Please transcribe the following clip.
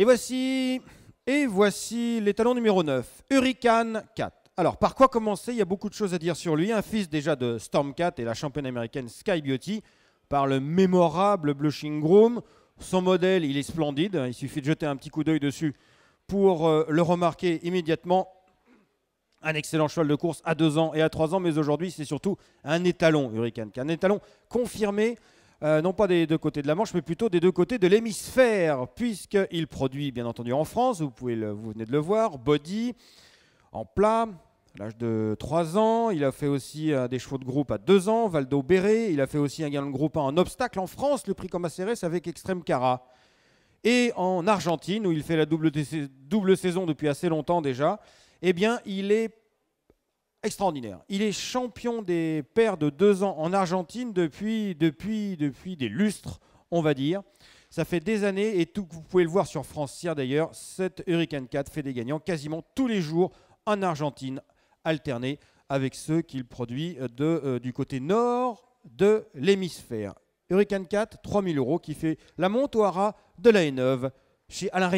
Et voici, et voici l'étalon numéro 9, Hurricane 4. Alors, par quoi commencer Il y a beaucoup de choses à dire sur lui. Un fils déjà de Stormcat et la championne américaine Sky Beauty, par le mémorable Blushing Groom. Son modèle, il est splendide. Hein. Il suffit de jeter un petit coup d'œil dessus pour euh, le remarquer immédiatement. Un excellent cheval de course à 2 ans et à 3 ans, mais aujourd'hui, c'est surtout un étalon, Hurricane Cat. Un étalon confirmé euh, non pas des deux côtés de la Manche, mais plutôt des deux côtés de l'hémisphère, puisqu'il produit, bien entendu, en France, vous, pouvez vous venez de le voir, body, en plat, à l'âge de 3 ans. Il a fait aussi euh, des chevaux de groupe à 2 ans, Valdo Béré. Il a fait aussi un galop de groupe à en obstacle en France, le prix Comacérès avec Extreme Cara. Et en Argentine, où il fait la double, double saison depuis assez longtemps déjà, eh bien, il est extraordinaire. Il est champion des paires de deux ans en Argentine depuis, depuis, depuis des lustres, on va dire. Ça fait des années et tout, vous pouvez le voir sur France d'ailleurs. Cette Hurricane 4 fait des gagnants quasiment tous les jours en Argentine, alterné avec ceux qu'il produit euh, de, euh, du côté nord de l'hémisphère. Hurricane 4, 3000 euros, qui fait la montoira de la N9 chez Alain Régnier.